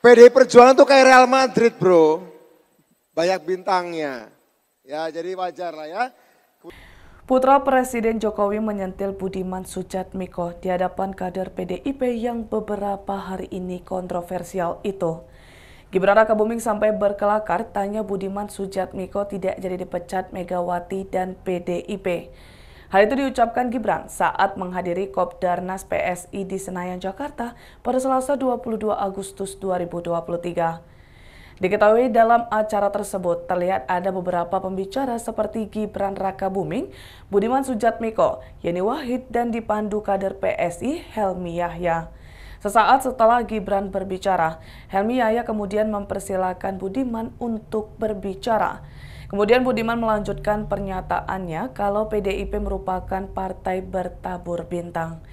PDI Perjuangan tuh kayak Real Madrid bro. Banyak bintangnya. Ya jadi wajar lah ya. Putra Presiden Jokowi menyentil Budiman Sujatmiko di hadapan kader PDIP yang beberapa hari ini kontroversial itu. Gibran Rakabuming sampai berkelakar tanya Budiman Sujatmiko tidak jadi dipecat Megawati dan PDIP. Hal itu diucapkan Gibran saat menghadiri Kopdarnas PSI di Senayan, Jakarta pada Selasa 22 Agustus 2023. Diketahui dalam acara tersebut terlihat ada beberapa pembicara seperti Gibran Raka Buming, Budiman Sujatmiko, Yeni Wahid, dan dipandu kader PSI Helmi Yahya. Sesaat setelah Gibran berbicara, Helmi Yahya kemudian mempersilahkan Budiman untuk berbicara. Kemudian Budiman melanjutkan pernyataannya kalau PDIP merupakan partai bertabur bintang.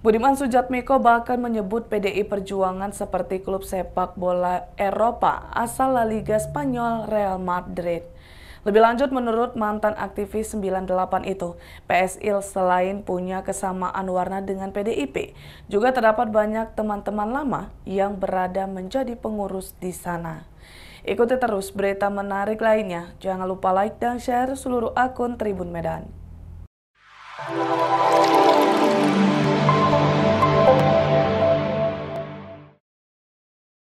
Budiman Sujatmiko bahkan menyebut PDI Perjuangan seperti klub sepak bola Eropa asal La Liga Spanyol Real Madrid. Lebih lanjut, menurut mantan aktivis 98 itu, PSI selain punya kesamaan warna dengan PDIP, juga terdapat banyak teman-teman lama yang berada menjadi pengurus di sana. Ikuti terus berita menarik lainnya. Jangan lupa like dan share seluruh akun Tribun Medan.